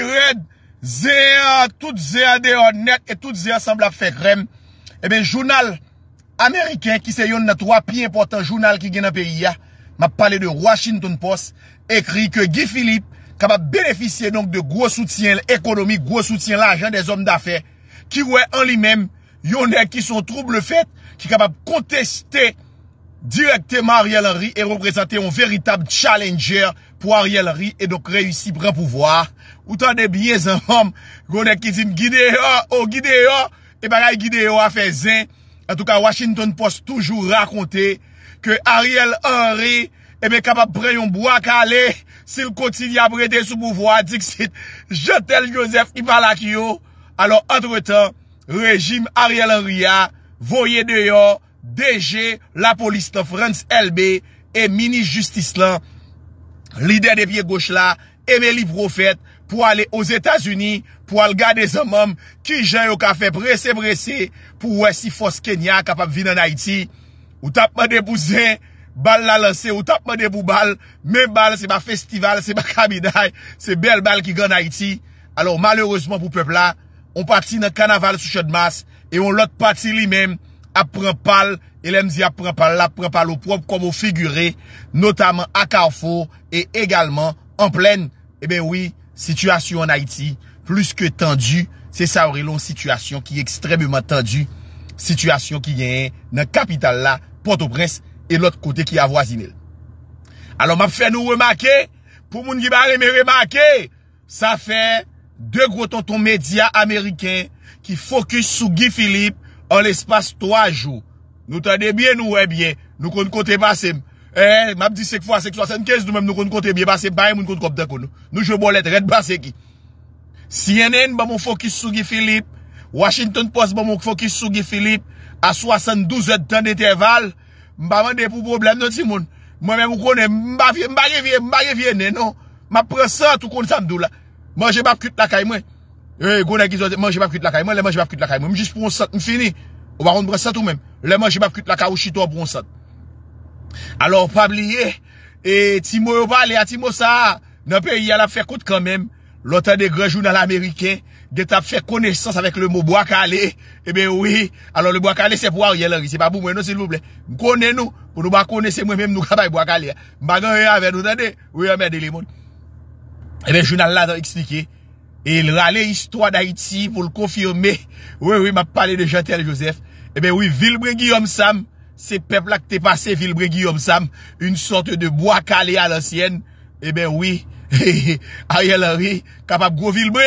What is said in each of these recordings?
Red, Zéa, tout Zéa dé honèk et tout Zéa semblap fèk rem. Eh ben, jounal amerikèn ki se yon na 3 pi important jounal ki gen apè yia, map pale de Washington Post, ekri ke Guy Philippe kabab benefisye donc de gwo soutien l'ekonomi, gwo soutien l'ajan des om d'afè, ki wè an li mèm yonèk ki son trouble fèt, ki kabab konteste... Direkte Mariel Henry e represente yon veritab challenger pou Mariel Henry e do kreyusib repouvoir. Ou tan de bie zan hom, gounen ki zin Gideon, o Gideon, e bagay Gideon a fe zin. En tout ka, Washington Post toujou rakonte ke Mariel Henry e eh be kapap pre yon boak ale. Se yon kontilya pre de sou pouvoi, dik si Jotel Joseph Ibalakyo. Alors entre tan, rejim Mariel Henry a voye de yon. DG, la polisne Frans LB E mini justis lan Lider de pie gauche la Emily Profet Po ale os Etats-Unis Po al gade zom om Ki jen yo ka fe brese brese Po wè si fos Kenya kapap vin an Haiti Ou tapman de pou zè Bal la lansè ou tapman de pou bal Men bal se ba festival se ba kamiday Se bel bal ki gan Haiti Alors malheureseman pou pepla On pati nan kanaval sou chadmas E on lot pati li menm apren pal, elemzi apren pal la, apren pal ou prop, kom ou figure, notamen a Carrefour, e egalman, en plen, e ben oui, sitwasyon en Haiti, plus ke tendu, se sa ori lon sitwasyon ki ekstremement tendu, sitwasyon ki genyen nan kapital la, Port-au-Presse, e l'ot kote ki avwazine. Alors, map fè nou wè makè, pou moun gibarè mè wè makè, sa fè, dè gwo tonton mèdia amèrikè, ki fokus sou Guy Philippe, An l'espace 3 jou. Nou tade bie nou e bie. Nou kon kote basem. E, map di sek fwa sek 75, nou mèm nou kon kote bie basem. Baye moun kon kop de kon nou. Nou jwe bolet, ret basek ki. CNN bè moun fokis sougi Filip. Washington Post bè moun fokis sougi Filip. A 72 et tan de te val. Mbè mwen de pou problem nou ti moun. Mwen mè moun kon mba ye vie, mba ye vie, mba ye vie nenon. Mè pre sa tou kon samdou la. Mwen jè bap kut la kay mwen. Eh, Gou nan gizote, man jep ap kut lakay, man lè man jep ap kut lakay, mwen mwen jist pou mwen sat, mwen fini, ou ba ronde mwen sat ou mwen, lè man jep ap kut lakay ou chitou an pou mwen sat. Alors, pabliye, e timo yo pale ya, timo sa, nan pe yal ap fe kout kanmen, lontan de gre jounal ameriken, de tap fe konesans avek le mou boakale, e ben oui, alon le boakale se pou a rye lori, se pa pou mwen nou silvouble, mkone nou, pou nou ba kone se mwen menm nou kabay boakale ya, mbagan yon avek, lontan de, yon yon mède li moun. E ben jounal la dan eks E il rale histwa d'Haïti pou l'konfirme. Oui, oui, m'a pale de jantel, Joseph. E eh ben oui, vilbre Guillaume Sam. Se pepl la ke te pase, vilbre Guillaume Sam. Un sorte de bois kale al ansyen. E ben oui. Ariel Henry, kapap go vilbre.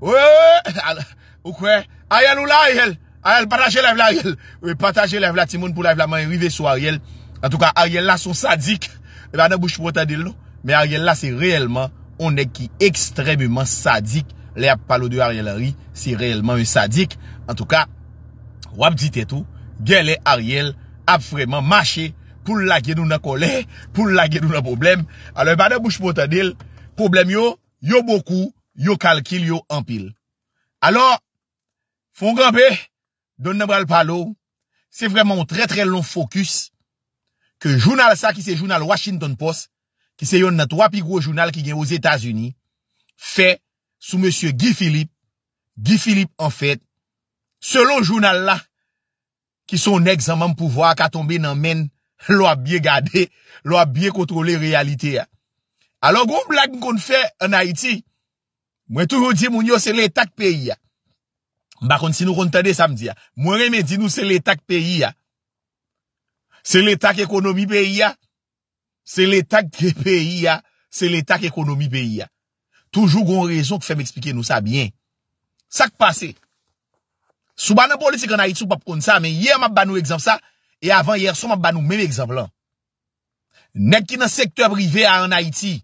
Oui, oui. Ou kwe? Ariel ou la, Ariel? Ariel, pataje lev la, Ariel. Oui, pataje lev la, ti moun pou lev la man. Rive sou, Ariel. En tout ka, Ariel eh la son sadik. E ben ane bouche pou otan del nou. Men Ariel la se reelman. Onè ki ekstremèman sadik le ap palo di Ariel Ri. Si reèlman yon sadik. An tou ka, wap dit etou. Gen le Ariel ap freman mache pou l lage nou nan kole. Pou l lage nou nan problem. Alè, bade bouj pota dil. Problem yon, yon boku, yon kalkil, yon empil. Alè, fon grampè. Donnen bral palo. Se vreman ou tre tre lon fokus. Ke jounal sa ki se jounal Washington Post. ki se yon nan 3 pi gwo jounal ki gen ouz Etasuni, fe sou monsye Guy Philippe, Guy Philippe en fet, se lon jounal la, ki son ek zanman pou vwa ka tombe nan men, lo a bie gade, lo a bie kontrole realite ya. Alon goun blag m kon fe en Haiti, mwen tou yon di moun yo se l'etak peyi ya. Mbakon si nou kon tade samdi ya, mwen reme di nou se l'etak peyi ya. Se l'etak ekonomi peyi ya. Se l'Etat ki peyi ya, se l'Etat ki ekonomi peyi ya. Toujou goun rezon ki fe m'explike nou sa byen. Sa k'pase. Sou banan pou li se gen Haïti sou pap kon sa, men yè m'ap ban nou ekzam sa, e avan yè son m'ap ban nou mèm ekzam lan. Nèk ki nan sektò privè an Haïti,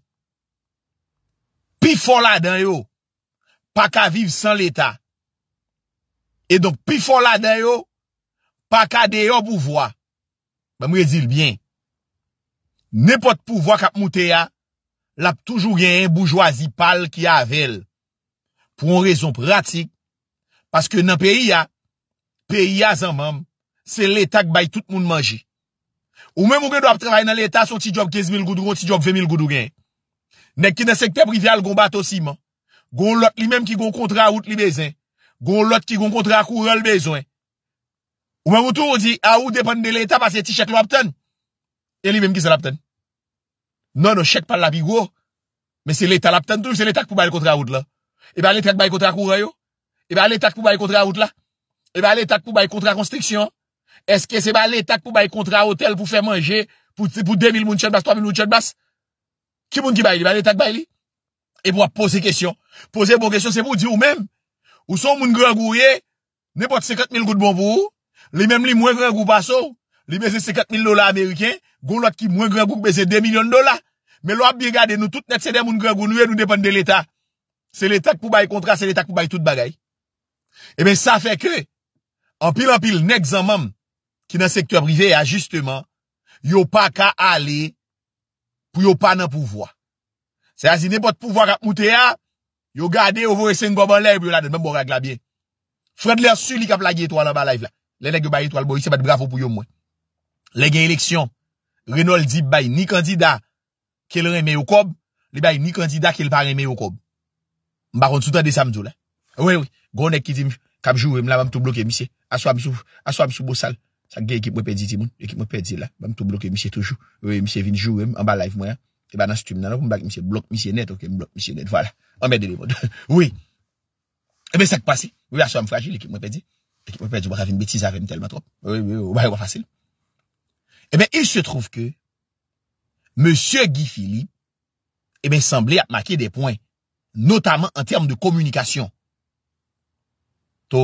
pi fola den yo, pa ka vive san l'Etat. E don pi fola den yo, pa ka deyo pou vwa. Mè mwè zil byen. Nè pot pou vwa kap moute ya, l ap toujou gen yon boujwa zi pal ki avel. Pou an rezon pratik, paske nan peyi ya, peyi ya zan mam, se l etak bay tout moun manji. Ou mè moun gen do ap travay nan l etak sou ti job 15 mil goudro, ti job 20 mil goudro gen. Nèk ki nan sekte privyal gombat osi man, goun lot li menm ki goun kontra out li bezen, goun lot ki goun kontra akou rel bezen. Ou mè moun tou di, a ou depan de l etak pasye ti chak l wap tonn, E li vem ki se lapten? Non, non, chek pa la bigou. Men se li talapten tou, se li tak pou baye kontra out la. E ba li tak baye kontra kou rayo? E ba li tak pou baye kontra out la? E ba li tak pou baye kontra konstriksyon? Eske se ba li tak pou baye kontra hotel pou fè manje? Pou 2000 moun chen bas, 3000 moun chen bas? Ki moun ki baye li? E ba li tak baye li? E pou ap pose kestyon. Pose moun kestyon, se pou di ou men. Ou son moun gwa gwo ye, ne pot se kat mil gout bon pou ou, li men li mwen gwa gwo bas ou, li men se se kat mil do la Ameriken, Gon lot ki mwen gre goun beze 2 milyon dola. Men lo ap bi gade nou tout net sede moun gre goun ouye nou depande de l'Etat. Se l'Etat pou bay kontra, se l'Etat pou bay tout bagay. Emen sa fe kre, anpil anpil nek zanman ki nan sektor prive ya justeman, yo pa ka ale pou yo pa nan pouvoa. Se a zi nepot pouvoa kap mouteya, yo gade yo vo esen gwa ban lè pou yo la de mwen bo ragla bie. Fredler suli kap la gye eto ala balay vla. Le nek yo bay eto ala bo, se bat bravo pou yo mwen. Le gen eleksyon, Renold Dib bay ni kandida ke le reme yo kob, li bay ni kandida ke le pa reme yo kob. Mba kont suta de samdou la. Ouye, ouye, goun ek ki di m, kab jou rem la, mbam tou bloke mse. Aswa m sou, aswa m sou bo sal. Sa gen ekip mwen pedi di moun, ekip mwen pedi la, mbam tou bloke mse toujou. Ouye, mse vin jou rem, mba live mwen ya. E Eba nan stu minanop, mba ki mse blok mse net, ok, mblok mse net, wala. Mbe de levon. Ouye, ebe sak pase, ouye, aswa m fragil, ekip mwen pedi. Ekip mwen pedi mba kavine beti E ben, il se trouv ke, Monsier Guy Philippe, E ben, semblè ap makè de point, Notamman an term de komunikasyon. To,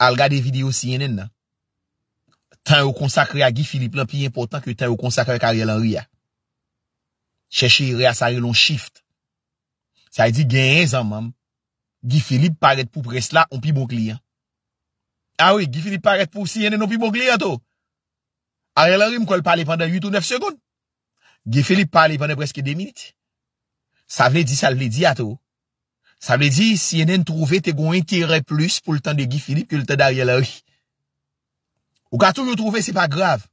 Alga de video CNN nan, Tan ou konsakre a Guy Philippe lan pi important Ke tan ou konsakre karyè lan riyan. Cheche yi re asayè lon shift. Sa yi di genyen zan mam, Guy Philippe paret pou presla On pi bon kliyan. A wè, Guy Philippe paret pou CNN On pi bon kliyan to. Arye lari mko l pale pandan 8 ou 9 sekonde. Gifilip pale pandan preske 2 minute. Sa vne di sal vne di ato. Sa vne di si enen trouve te goun interè plus pou l tan de Gifilip ke l te darye lari. Ou ka tou nou trouve se pa grave.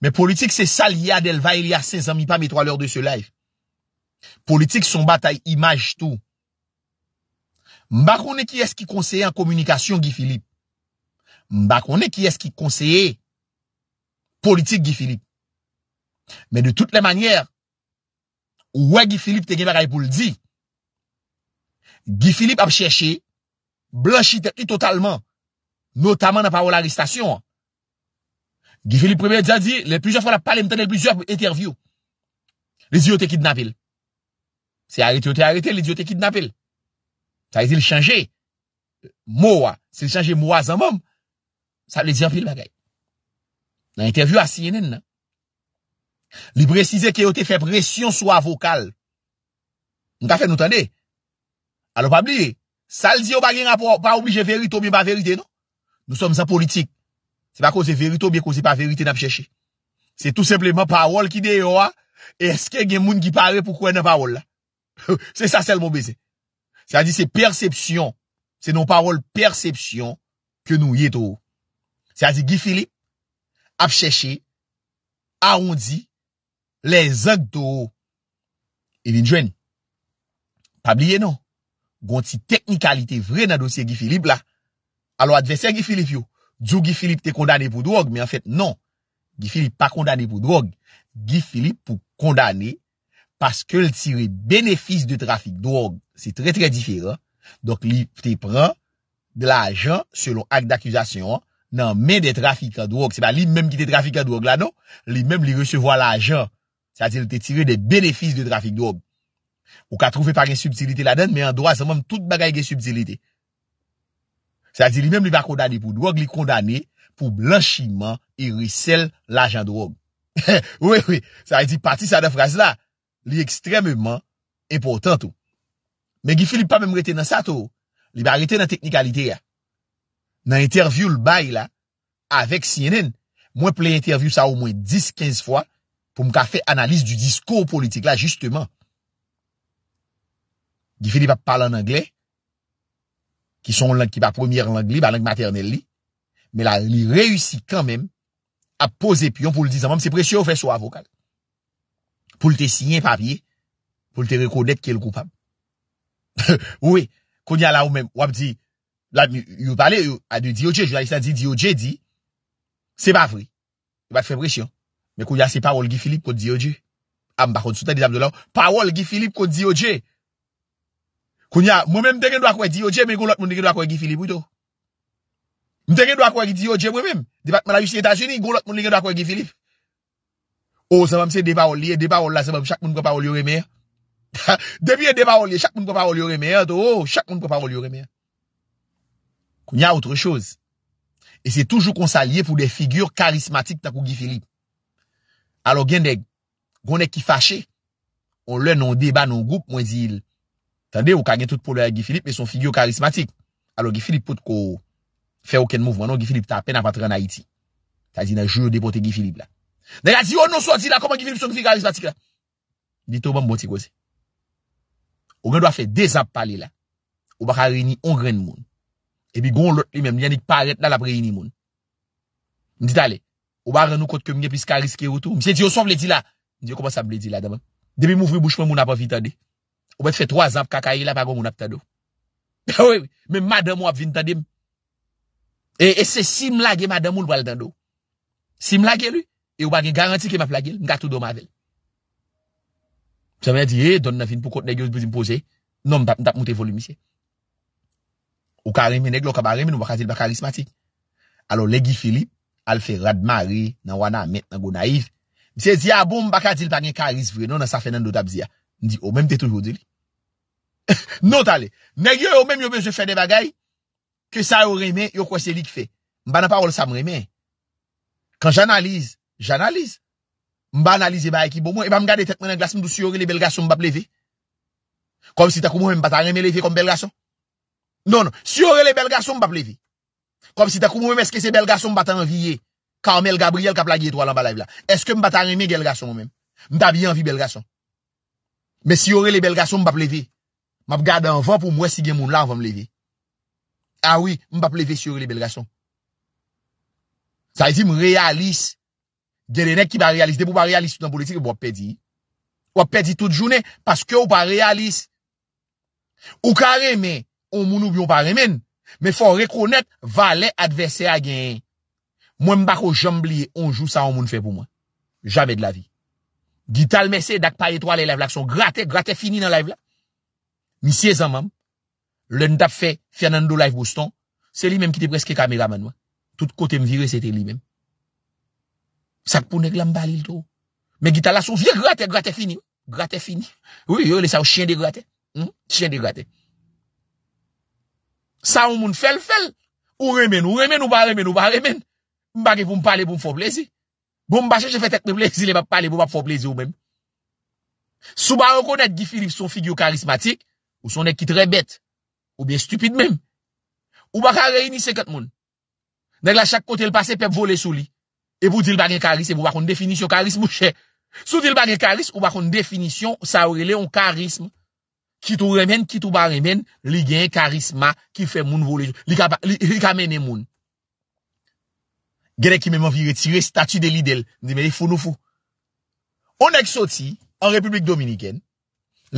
Men politik se sal yade l va il ya 6 an mi pa mi 3 lor de se lai. Politik son batay imaj tou. Mba konen ki eski konseye an komunikasyon Gifilip. Mba konen ki eski konseye. politik Gifilip. Men de tout le manyer, wè Gifilip te gen bagay pou l'di, Gifilip ap chèche, blanchi te ki totalman, notaman nan pa wè l'aristasyon. Gifilip premier diya di, le plyouf wè l'ap pale mtene l'plyouf, eterviou. L'idiotè kidnapil. Se arite ou te arite, l'idiotè kidnapil. Sa e zil chanje, moua, se l'i chanje moua zanmoum, sa l'idiotè kidnapil bagay. Nan enteviw a CNN nan. Li prezize ki yo te fe presyon sou a vokal. Mta fe nou tande? Alo pa bli? Salzi yo bagen a pa oblije verito mi ba verite non? Nou som sa politik. Se pa koze verito mi, koze pa verite nan ap cheshe. Se tout sepleman parol ki de yo a, eske gen moun ki pare pou kwen nan parol la. Se sa sel moun beze. Se a di se perception, se non parol perception, ke nou ye tou. Se a di Guy Philippe, ap chèche, a on di, lè zèk dò e vin jwen. Pa blye nan. Gon ti teknikalite vre nan dosye Gifilip la. A lo adversè Gifilip yo. Dzo Gifilip te kondane pou drog, men an fèt nan. Gifilip pa kondane pou drog. Gifilip pou kondane paske l tire benefis de trafik drog. Se tre tre difire. Donk li te pren de la ajan selon ak d'akuzasyon an. nan men de trafik an drog. Se pa li menm ki te trafik an drog la nou, li menm li resevo an la ajan. Sa di li te tire de benefis de trafik drog. Ou ka trove pari subtilite la den, men an drog semenm tout bagay ge subtilite. Sa di li menm li va kondane pou drog, li kondane pou blanchiman e risel la ajan drog. Oui, oui, sa di pati sa de fras la. Li ekstremement impotant ou. Men ki fili pa menm rete nan sa tou. Li ba rete nan teknikalite ya. nan intervyou l bay la, avek CNN, mwen ple intervyou sa ou mwen 10-15 fwa, pou mka fe analis du disko politik la, justeman, gifili pa palan angle, ki son lank ki pa premier lank li, ba lank maternel li, me la li reysi kanmem, ap pose piyon pou l di zanman, mwen se presyo fè sou avokal, pou l te siyen papye, pou l te rekodet ki el koupam. Ouwe, konye la ou men, wap di, La yu pale, yu a di D.O.J. Jou la yisa di D.O.J. di Se pa fri Yu pa te fe presyon Me kou ya se parol gi Filip kou D.O.J. Am pa konsuta di dam do la Parol gi Filip kou D.O.J. Kou nya, mou men mte gen do akwe D.O.J. Me goun lot moun gen do akwe G.F. Mte gen do akwe G.F. mwen men De bak mwen la yu se etasyon ni Goun lot moun gen do akwe G.F. Ou se mam se de parol li E de parol la se mam chak moun kwa parol yore mè Depi e de parol li Chak moun kwa parol yore mè Koun ya outre chouz. E se toujou konsa liye pou de figyur karismatik ta kou Gifilip. Alo gen deg, goun ek ki fache, on lè nan deba nan goup mwen zil, tande ou ka gen tout pou lè Gifilip, me son figyur karismatik. Alo Gifilip pout kou fe ouken mouvman, anon Gifilip ta apen apatren na iti. Ta zi nan joun yo depote Gifilip la. Dega zi yo non so zi la koman Gifilip son figyur karismatik la. Di tou ban mboti kouze. Ou gen do a fe dezap pale la. Ou baka reyni on gren moun. Ebi goun lot li menm, li anik paret nan la preyni moun. Mwen dit ale, ou ba ren nou kote ke mwenye pis ka riske yotou. Mwen se di yo son ble di la. Mwen di yo koman sa ble di la daman. Demi mouvri bouche mwen moun ap avitande. Ou bete fe 3 an ap kakaye la bago moun ap tando. Ya we, men madan moun ap vin tande. E se si m lage madan moun wale tando. Si m lage li, e ou bagen garanti ke m ap lage li. Nga tout do mavel. Mwen se mwen di, e don nan vin pou kote negyon pou zin pose. Non m tap mouten volu mwen se. Ou ka reme neg lo ka ba reme nou wakadil pa karismatik. Alo legi Filip al fe radmari nan wana met nan go naif. Mse ziya abou mbakadil pa gen karism vre nou nan sa fenan do tab ziya. Mdi ou menm detou yow de li. Not ale. Negi yo ou menm yow bezo fè de bagay. Ke sa yow reme yow kwa se li kfe. Mba nan parol sa mremen. Kan janalize, janalize. Mba analize ba ekibou mwen. Mba e mga detek mwen an glas mdousi yow re le belgaso mbap leve. Kom si takou mwen mbata reme leve kom belgaso. Non, non, si yore le bel gason m ba plevi. Kom si ta kou mwem eske se bel gason m ba ta anvye. Karmel Gabriel ka plagye to alan balay vla. Eske m ba ta reme gel gason mwem? M da bi anvi bel gason. Me si yore le bel gason m ba plevi. M ap gade anvan pou mwes si gen moun ah la anvon m leve. A wii, m ba plevi si yore le bel gason. Sa yi di m realis. Gelenek ki ba realis. De pou ba realis tout an politik, m wap pedi. Wap pedi tout jounen. Paske ou pa realis. Ou ka reme. On moun oubyon pa remen. Me fò rekonet, va le advesè a gen. Mwen bako jamb liye, onjou sa an moun fè pou mwen. Jamè de la vi. Gital mè se, dak pa etwa le live lak son. Gratè, gratè fini nan live lak. Mi siè zan mam. Lèn dap fè, Fernando live bous ton. Se li mèm ki te preske kameraman wè. Tout kote m virè, se te li mèm. Sak pounè glambalil tou. Me gital la sou, vie gratè, gratè fini. Gratè fini. Ouye, yo le sa ou chien de gratè. Hmm? Chien de gratè. Sa ou moun fel-fel, ou remen, ou remen, ou ba remen, ou ba remen, mbage pou m pale pou m fò plezi, pou bon, m bache che fè tek me plezi le mbap pale pou m fò plezi ou mèm. Sou ba ankonet gifilif son figyo karismatik, ou son ekit rebet, ou bien stupide mèm, ou baka reynise ket moun. Nèk la chak kote l'pase pep vole sou li, e pou dil bagen karism, e pou bakon definisyon karism mouche. Sou dil bagen karism, ou bakon definisyon sa ou relyon karism. Ki tou remen, ki tou ba remen, li gen karisma ki fe moun voulé. Li ka mènen moun. Genè ki mè mè vi retirè statu de lidèl. Ndi mè li founou foun. Onèk soti an Republik Dominikèn.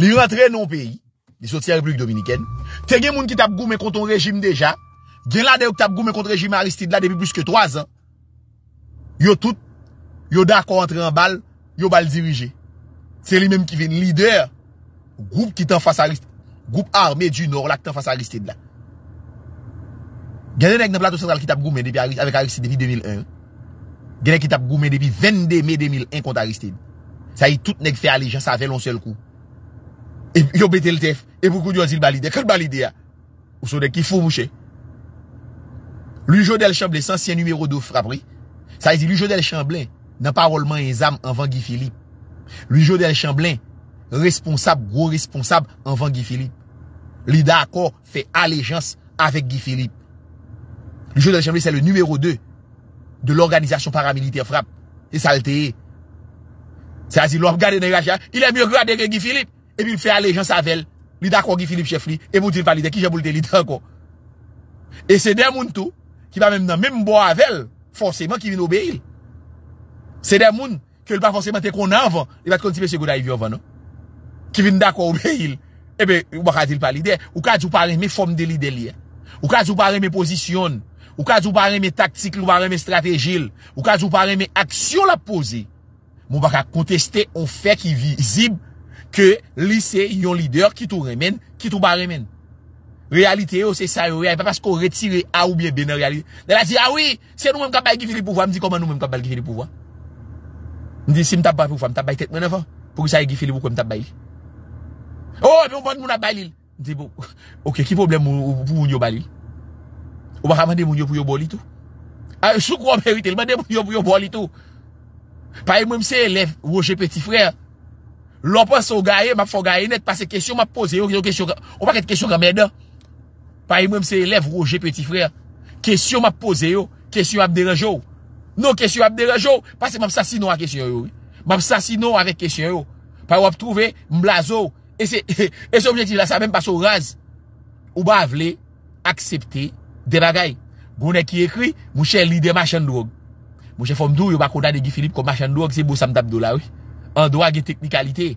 Li rentrè nan peyi. Li soti an Republik Dominikèn. Tè gen moun ki tap goumè konton rejim deja. Genè la de ou ki tap goumè konton rejim Aristide la depi plus ke 3 an. Yo tout, yo dakou rentrè an bal, yo bal dirijè. Tè li mèm ki ven lider. Goup ki tan fasa Aristide Goup arme du nor la ki tan fasa Aristide la Gane nèk nan plato central ki tap goumen Depi Aristide 2001 Gane ki tap goumen depi 22 mai 2001 Kont Aristide Sa yi tout nèk fè a li jan sa fè lon sel kou Yo bete l tef E pou kou diyo an zil balide Kou balide ya Ou sou nèk ki fou mouche Lui Jodel Chamblin Sancien numéro 2 fra pri Sa yi zi Lui Jodel Chamblin Nan parolman yon zam an van Guy Philippe Lui Jodel Chamblin responsab, gros responsab, anvan Guy Philippe. Li d'accord, fe aléjans, avek Guy Philippe. Li jò de l'éjamblè, se le numéro 2, de l'organizasyon paramilitè frappe, e salteye. Se a zil lò, gade nè gajan, ilè mè gade e Guy Philippe, e bil fe aléjans avel, li d'accord Guy Philippe cheflè, e moutil palide, ki jè boulte li d'accord. E se dè moun tou, ki pa mèm nan, mèm bo avel, fòseman ki vin obè il. Se dè moun, ki lè pa fòseman te kon avan non? Ki vin da kwa oube hil. Ebe, ou baka dil pa lide. Ou ka djou parem me fom deli deli. Ou ka djou parem me posisyon. Ou ka djou parem me taktik, ou parem me strategil. Ou ka djou parem me aksyon la pose. Mou baka konteste ou fek yi vizib ke lise yon lider ki tou remen, ki tou paremen. Realite yo se sa yo reay. Pa pas ko retire a oubyen bene realite. De la di, a ah oui, se nou men kapal gifili pouva, mdi koman nou men kapal gifili pouva? Mdi si m tapal pouva, m tapal tet mwen ava. Pou ki sa yi gifili pou kwen tapal Oh, ou, epi mwen mwen ap balil. Dibou. Ok, ki problem mwen mwen mwen yo balil? Ou baka mwen de mwen yo pou yo boli tou? A, sou kwa merite. Mwen de mwen yo pou yo boli tou? Pa yon e mwen mwen se elev, ou oje peti frè. Lopan sou gaye, map fwa gaye net, pase kesyon map pose yo, ou baka ete kesyon gamedan. Pa yon e mwen mwen se elev, ou oje peti frè. Kesyon map pose yo, kesyon ap derejou. Non kesyon ap derejou, pase map sasino a kesyon yo. Map sasino avek kesyon yo. Pa wap trouve mblazo ou, E se objekte la sa men pa sou raz Ou ba avle, aksepte, demagay Gounen ki ekri, mouche lide machen drog Mouche fomdou, yo ba koudade gi Filip Kon machen drog, se bo samt abdola An doa ge teknikalite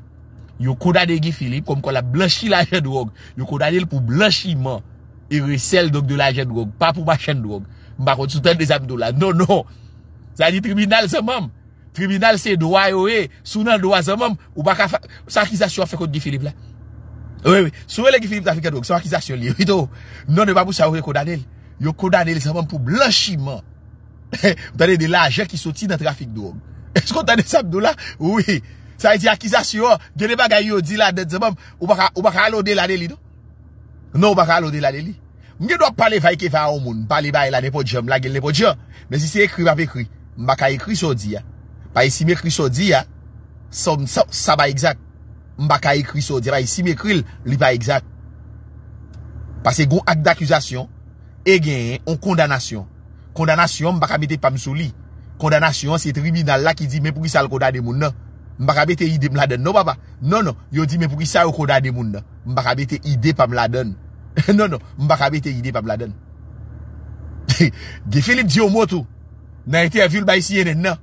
Yo koudade gi Filip, kon kon la blanchi la jen drog Yo koudade li pou blanchi man E re sel dok de la jen drog Pa pou machen drog Mba kont sou ten de samt dola Non, non, sa di tribunal se mam Tribunal se dowa yo e, sou nan dowa zamom, ou baka sa akizasyon fekot di Filip la. Non, ou e, sou wele di Filip ta fike do, sa akizasyon li, ou ito, non e babou sa ouwe kodanel. Yo kodanel zamom pou blanchiman, mtane de la aje ki soti nan trafik do. Esko tane sap do la? Ou e, sa yi di akizasyon, gen e bagay yo di la net zamom, ou baka alode laneli do. Non ou baka alode laneli. Mwenye do ap pale faye ke fa a omoun, pale baye la nepo djem, la gen nepo djem. Men si se ekri map ekri, mbaka ekri so di ya. Pa yi sime kriso di ya, sa ba egzak. Mba ka yi e kriso di, pa yi sime kril, li ba egzak. Pase gwo ak d'akuzasyon, e gen yon kondanasyon. Kondanasyon mba ka mette pam sou li. Kondanasyon se tribunal la ki di, men pou ki sa l koda de moun nan. Mba ka mette ide mladen nan baba. Nono, non. yo di men pou ki sa l koda de moun nan. Mba ka mette ide pam laden. Non, Nono, mba ka mette ide pam laden. Ge Filip Diyomoto, nan ete avil bay siye nen nan.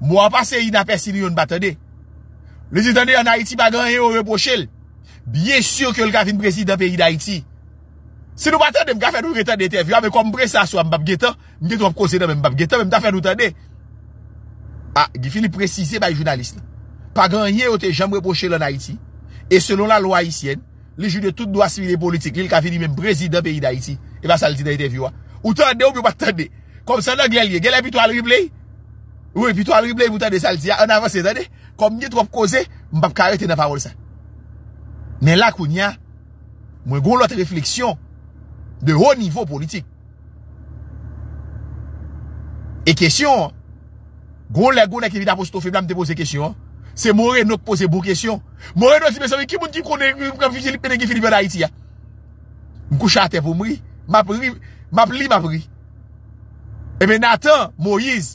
Mwa pa se yi na pesini yon batade. Le zi tande yon Haiti pa ganye yo reposhele. Biye sur ke yon l ka fin prezident pe yi d'Haiti. Se nou batade, mga fèd ou reten de teviwa, mè kompre sa swan, mbap getan, mbap getan mbap getan, mbap getan, mbap ta fèd ou tande. A, ah, gifili prezise bayi jounaliste. Pa ganye yo te jam reposhele an Haiti, e selon la lwa yi sien, le jude tout doua sivile politik, li l ka fin yi men prezident pe yi d'Haiti, e basa l zi tande yi teviwa. Ou tande ou Ou e pito al rible moutan de sal si ya An avan se zane Kom nye trop koze Mbap karete nan parol sa Men la koun ya Mwen goun lote refleksyon De ho nivou politik E kesyon Goun le goun ek evi da posto Femla mte pose kesyon Se mou re not pose bou kesyon Mou re not se besan Ki moun ki mkone Mpam fije li penegi fili be la iti ya Mkou chate pou mri Map li mapri E men natan Moiz Moiz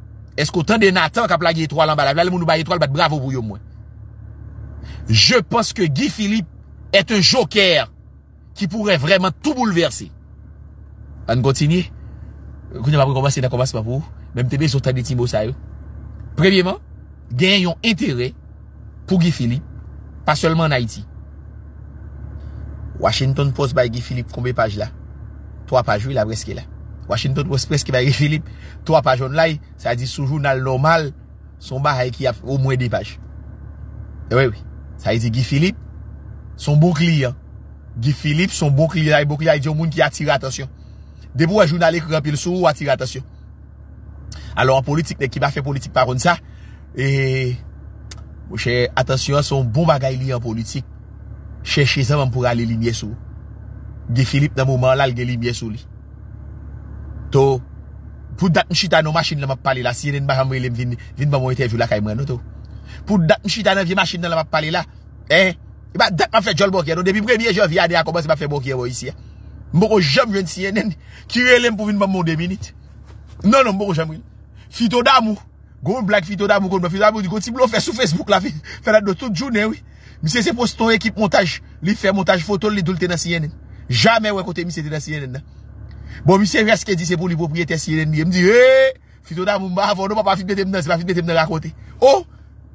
Esko tan de natan kap la ge etro alambalab La le mounou ba etro albat, bravo bou yo mwen Je pense ke Guy Philippe Et un joker Ki poure vreman tout bouleverse An kontini Kouni apre komase na komase pa pou Mem tebe jotan de timbo sa yo Premieman, gen yon entere Pou Guy Philippe Pa solman Haiti Washington Post bay Guy Philippe Kombe paj la 3 paj ou la brezke la Washington Post pres kiba ge Filip 3 pajon lai, sa yi di soujou nan l normal son ba hay ki ya ou mwen 10 paj e we we sa yi di ge Filip, son bouk li ya ge Filip, son bouk li lai bouk li ya yi di yon moun ki atire atasyon debou wajoun alik rapil sou, atire atasyon alon an politik ne kiba fe politik paroun sa ee, mouche atasyon, son bou bagay li an politik chè chè zanman pou gali li myesou ge Filip nan mouman lal gali li myesou li To, pou dat m chita nan vye machin nan la ma pali la, siye eh, nen ma hamri lem vin mamon interview la kaymano, to. Pou dat m chita nan vye machin nan la ma pali la, e, bat dat ma fe jol bokye, no, debi bremye jol vi ade a komansi ma fe bokye woy siya. M boko jam ren siye nen, kire lem pou vin mamon de minute. Non, non, m boko jam ren. Fito damu, goun blak fito damu, goun blak fito damu, di kon si blon fe sou Facebook la, fe la do tout jounen, woy. M se se poston ekip montaj, li fe montaj foton, li doul tena siye nen. Jamen wè kote mi se tena siye nen, na. Bon, mi se reske di se pou l'ipopriyete CNN mi, mi di, eee, fito da mou mba avon, nou pa pa fit metem nan, se pa fit metem nan rakote. Oh,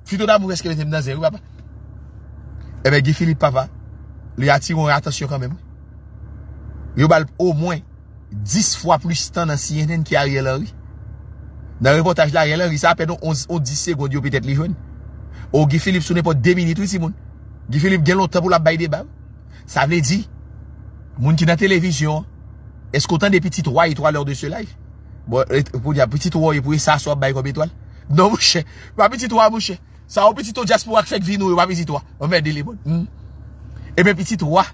fito da mou reske metem nan, se, ou pa pa. Ebe, G. Philip papa, li atiron re atasyon kame mou. Yo balp, ou mwen, 10 fwa plis tan nan CNN ki a riyalari. Nan repotaj la riyalari, sa apen nou 11, 10 segond yo petet li jwen. Oh, G. Philip sou ne po demini tout si moun. G. Philip gen lontan pou la bayde bab. Sa vle di, moun ki nan televizyon, Eskotan de piti 3 bon, et 3 non, lor hmm. eh de se laif eh? Bon, piti 3 e pouye sa aswa bay koum etoal? Non mouche. Ma piti 3 mouche. Sa ou piti to jaspou aksek vinou e wapisi 3. E men piti 3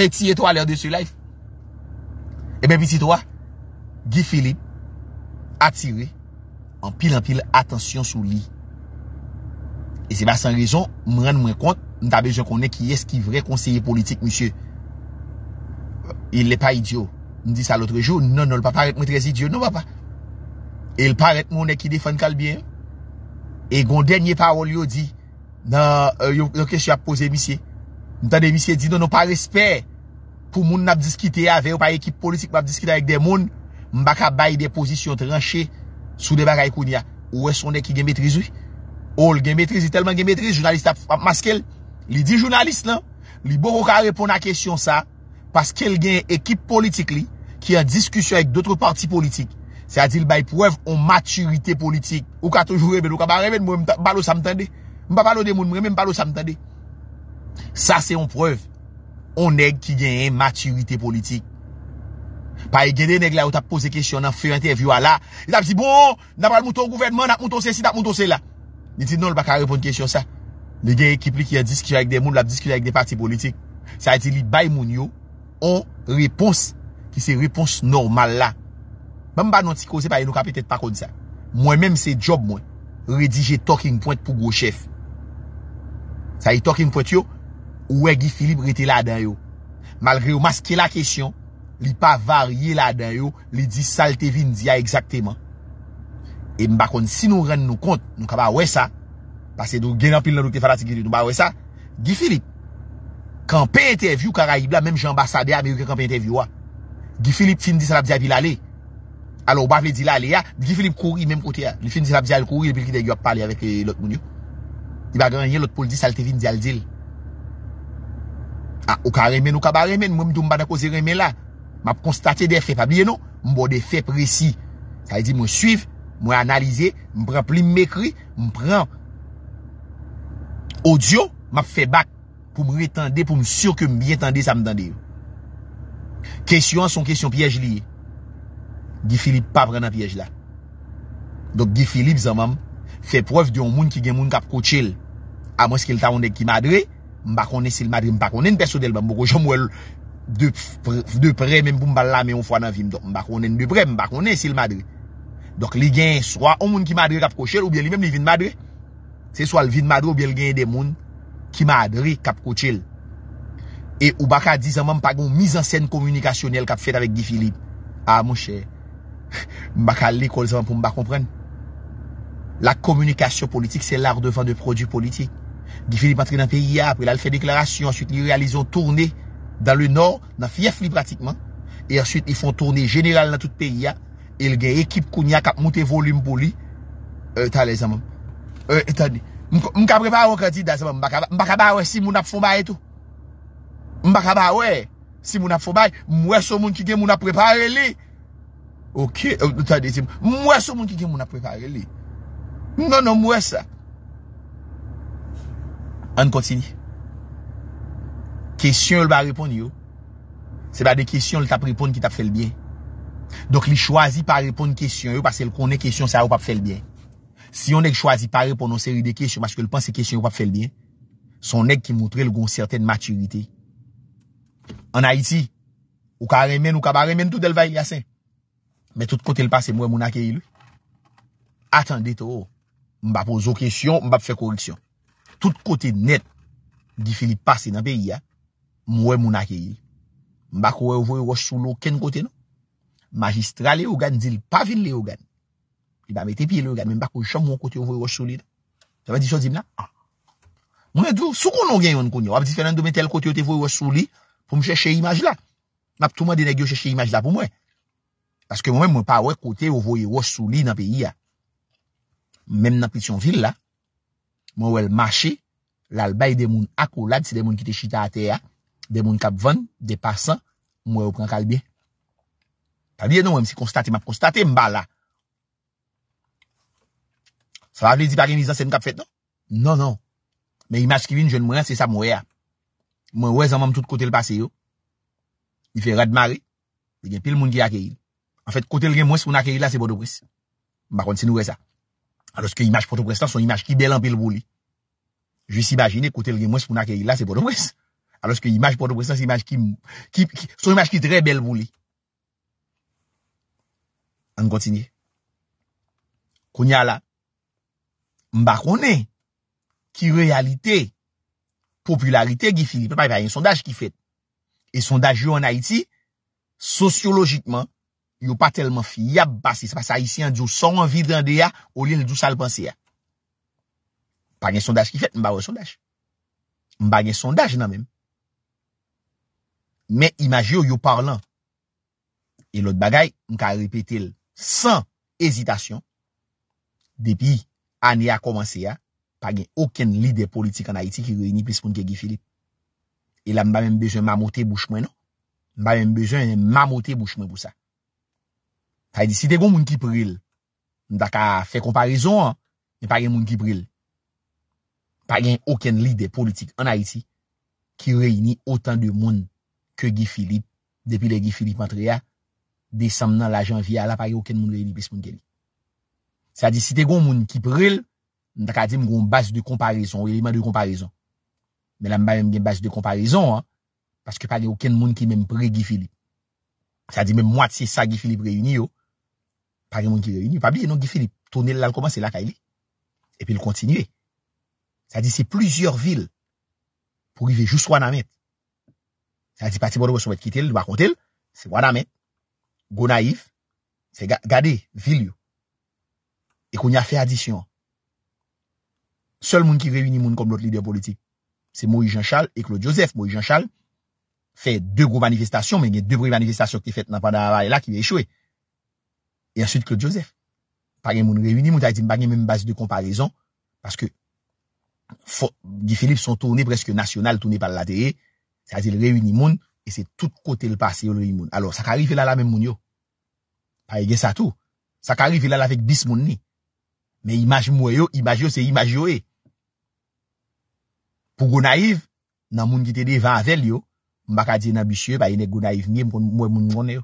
eti etoal lor de se laif? E men piti 3 Guy Philippe atire en pil en pil atensyon sou li. E se ba san rejon mren mwen kont mtabe jen konen ki eski vre konseye politik msye. Il le pa idyo. Ndi sa loutre joun, non, non, non l pa paret mwen trezidyo, non pa pa. E l paret mwen e ki defen kalbyen. E gwen denye parol yo di, nan euh, yo kesyo ap pose misye. Mwen tan de misye di, non, non, pa respè. Pou moun nap diskite ave, ou pa ekip politik map diskite ak de moun, mbaka baye deposisyon tranche sou de baka ekoun ya. Ou e son e ki gemetrizi? Ou l gemetrizi, telman gemetrizi, jounaliste ap maskel, li di jounaliste lan, li boko ka repon na kesyon sa, Paske el gen ekip politik li Ki an diskusyon ek doutre parti politik Sa di l bay prev on maturite politik Ou ka toujou rebe Ou ka ba rebe mwen mwen palo sa mtande Mwen pa palo de moun mwen mwen palo sa mtande Sa se on prev On neg ki gen en maturite politik Pa e gen de neg la ou ta pose kesyon An fey an te evyo ala E tap si bon Napa al mouton gouvernement Napa mouton se si Napa mouton se non, la Ni ti non l baka repon kesyon sa Ne gen ekip li ki an diskusyon ek de moun Lap diskusyon ek de parti politik Sa ti li bay moun yo On repons ki se repons normal la. Mwen ba nan ti kose pa yon kape tet pa kond sa. Mwen menm se job mwen, redije talking point pou gwo chef. Sa yi talking point yo, ouwe Gifilip rete la den yo. Malre yo maske la kesyon, li pa varye la den yo, li di salte vin di ya ekzakteman. Mwen ba kond si nou ren nou kont, nou ka ba we sa, pase dou genan pil nan nou te fada ti gilip, nou ba we sa, Gifilip. Kampen interview karayib la Mèm jambasa be a Mèm yon kampen interview wa Gifilip fin di salabdi apil ale A lo bav le dil ale ya Gifilip kouri mèm kote ya Li fin di salabdi al kouri Le bil ki degyo ap pale Avek eh, lout moun yo I bagan yon lout pou ldi Saltevin di al dil A ah, ou ka remen ou ka baremen Mwen mi tou mbada koze remen la Map konstate defi Pabliye nou Mwen bo defi presi Sa yi di mwen suiv Mwen analize Mwen pren plim mekri Mwen pren Audio Map fe bak pou m re tende, pou m sur ke m biye tende sa m tende kesyon son kesyon piyej li di filip pa prena piyej la dok di filip zan mam fe pref di yon moun ki gen moun kap kochel a mwen skil ta yon dek ki madre m bako nesil madre m bako nesil personel m bako jom wèl de pre m pou m bal la mè yon fwa nan vim m bako nesil madre dok li gen soa yon moun ki madre kap kochel ou bè li mèm li vin madre se soa l vin madre ou bè l gen de moun Ki madri kap koutil. E ou baka di zanman pa goun mizansen komunikasyonel kap fet avèk Gifilip. A, ah, monshe. Mbaka li kol zanman pou mba kompren. La komunikasyon politik se lard devant de prodou politik. Gifilip matri nan peyi a, apre la l fè deklarasyon. Aswit li realizon tourne dan le nor, nan fief li pratikman. E aswit li fon tourne general nan tout peyi a. Il gen ekip kounia kap moutè volim pou li. E euh, talè zanman. E euh, talè. Mka prepa wakati da seman mbakaba Mbakaba wè si moun ap fombaye tou Mbakaba wè Si moun ap fombaye mwè so moun ki gen moun ap prepare li Ok euh, Mwè so moun ki gen moun ap prepare li Nonon non, mwè sa An kontidi Kesyon lwa repon yo Se ba de kesyon lwa tap repon Ki tap fel bien Donk li chwazi pa repon kesyon yo Pase l konen kesyon sa wap ap fel bien Si yon nèk chwazi pare pou nou seri de kesyon, mach ke l pan se kesyon wap fel bien, son nèk ki moutre l goun certain maturite. An Haiti, ou ka remen ou ka baremen tout del vay yasen, men tout kote l pase mwen moun akeye l. Atan deto, mba pou zo kesyon, mba pfe korreksyon. Tout kote net, di fili pase nan peyi ya, mwen moun akeye l. Mba kowe vwe wosh sou nou ken kote nou. Magistral le ou gan, zil pavin le ou gan. li ba met epi li yo gade, men bako yon chan mwen kote yo vwey wos suli la. Se mwen di souzim la, mwen drou, sou konon gen yon kon yo, ap di fenan do men tel kote yo te vwey wos suli, pou mwen cheshe imaj la. Map touman dene gyo cheshe imaj la pou mwen. Paske mwen mwen pa wey kote yo vwey wos suli nan peyi ya. Men nan plisyon vil la, mwen wel mache, lal baye de moun akolad, se de moun kite chita ate ya, de moun kapvan, de pasan, mwen wopran kalbiye. Kalbiye nou mwen mwen si konstate, Sa va vle di pa geni zan sen kap fet non? Non, non. Men imaj ki vin jen mwen, se sa mwen ya. Mwen wè zan mwen mtout kote l'pase yo. Li fe rad mare. Li gen pil moun ki akein. An fèt kote l'gen mwen se mwen akein la se bodo pres. Ba kontinou wè sa. An lòs ke imaj poto pres la, son imaj ki bel an pil boul. Jwe si imagine kote l'gen mwen se mwen akein la se bodo pres. An lòs ke imaj poto pres la, son imaj ki drè bel boul. An kontinou wè sa. Koun ya la. Mba konen ki realite popularite gifili. Mba yon sondaj ki fet. E sondaj yo an Haiti, sosiologikman, yo pa telman fi yab basi. Se pa sa Haitien diyo son anvidan deya olen diyo salpansi ya. Mba yon sondaj ki fet, mba wè sondaj. Mba yon sondaj nan men. Men imaj yo yo parlant. E lot bagay, mka repete l, san ezitasyon, depi Ani a komanse ya, pa gen oken lid de politik an Haiti ki reyni pis moun ke Gifilip. E la mba men bezon mamote bou chmwen nou. Mba men bezon mamote bou chmwen pou sa. Ta yi di, si te goun moun ki pril. Mda ka fe komparizon an, mi pa gen moun ki pril. Pa gen oken lid de politik an Haiti ki reyni otan de moun ke Gifilip. Depi le Gifilip matre ya, desam nan la janvye a la pa gen oken moun ki reyni pis moun ke Gifilip. Sa di, si te goun moun ki prel, nan ta ka di m goun bas de komparison, ou eleman de komparison. Men non, la m bayem gen bas de komparison, paske pa li yon ken moun ki men pre Gifili. Sa di, men mwati sa Gifili preyouni yo, pa li moun ki reyouni, pa bli yon Gifili tonel lal koman se lakay li, epi l kontinye. Sa di, se plizyor vil, pou rive jous wana met. Sa di, pati moun wos mwen kitel, wakontel, se wana met, goun naif, se gade vil yo. E kon ya fè adisyon. Sòl moun ki reyouni moun kon blot lide politik. Se Moïse Jean-Charles e Claude Joseph. Moïse Jean-Charles fè dè grou manifestation men gen dè brou manifestation ki fèt nan padan aval e la ki vè echouè. E answèd Claude Joseph. Pari moun reyouni moun ta yè di mbange men basi de komparizon paske Faut di Philippe son tourne preske nasyonal tourne pala la teye sa yè di l reyouni moun e se tout kote l pas se yo l reyouni moun. Alo sa ka rive la la men moun yo. Par Men imaj mwen yo, imaj yo se imaj yo e. Eh. Pou gonaiv, nan moun ki tede vanvel yo, mbak a di nan bisye, pa yon e gonaiv ni, mwen mwen mwen yo.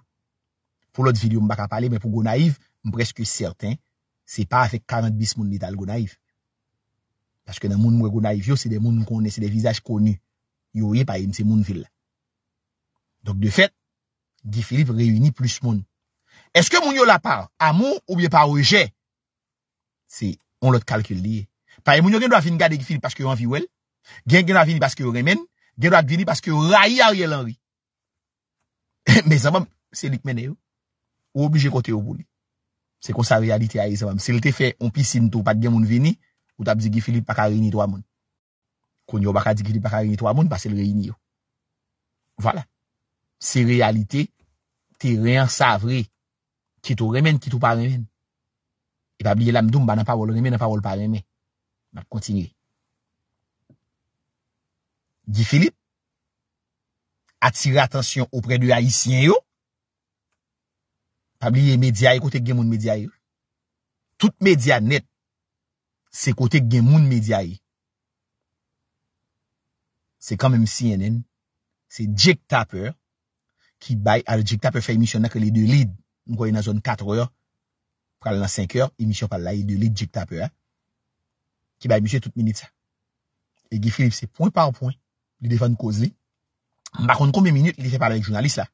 Pou lot vide yo mbak a pale, men pou gonaiv, mweske certain, se pa afek 40 bis moun li tal gonaiv. Pashke nan moun mwen gonaiv yo, se eh, de moun mwen konen, se de vizaj konu. Yo ye pa yon se moun vide la. Donk de fet, di Filip reyuni plus moun. Eske moun yo la par, amou ou biye par oje? Se on lot kalkye liye. Pa e moun yo gen do a vin gade gifilip paske yo anvi wel. Gen gen a vin paske yo remen. Gen do a vin paske yo raye a riyel anri. Me zanbam, se lik men e yo. Ou obije kote yo bou li. Se kon sa realite a ye zanbam. Se le te fe, on pi sin tou pat gen moun veni. Ou tab zi gifilip pa ka reyni to a moun. Kon yo baka zi gifilip pa ka reyni to a moun. Basel reyni yo. Vala. Se realite, te reyan sa vre. Ki tou remen, ki tou pa remen. E pabliye la mdoum ba nan pavolo neme, nan pavolo pa neme. Mbap kontinye. Di Filip, atire atensyon opre de a yi sien yo, pabliye media yi kote gen moun media yi. Tout media net, se kote gen moun media yi. Se komem si enen, se Jake Tapper, ki bay al Jake Tapper fèy misyon na ke li de lid, mkoye nan zon 4 yo, Pal nan 5 or, emisyon pal la, e 2 lit jikta apè. Ki baye msye tout minute sa. E Gifilip se pon par pon, li defan kouz li. Bakon konbe minute, li se pala ek jounalist la.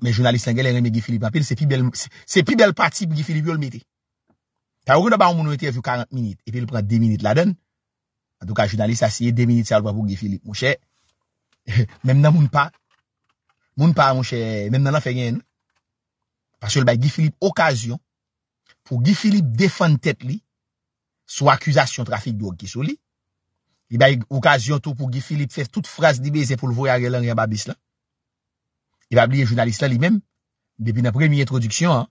Men jounalist sengel en reme Gifilip apil, se pi bel pati pou Gifilip yol miti. Ta ou kou da ba ou moun ou ete yon 40 minute, epil pran 10 minute la den. An tou ka jounalist asye, 10 minute sa alwa pou Gifilip mouche. Mem nan moun pa, moun pa mouche, mem nan la fe gen nou. Parse li bay Gifilip okasyon pou Gifilip defan tèt li sou akuzasyon trafik dwo gisou li. Li bay okasyon tou pou Gifilip fè tout fras dibezè pou l'voye Ariel en riyan babis la. Li bay bli yon jounalist la li mèm. Depi nan premiye introduksyon,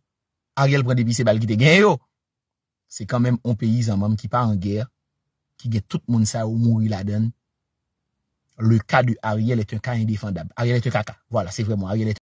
Ariel prende bisè bal gite gen yo. Se kan mèm on peyiz an mèm ki pa an gèr, ki gè tout moun sa ou mou il adèn. Le ka du Ariel et un ka indéfendab. Ariel et un kaka. Voilà, se vremen Ariel et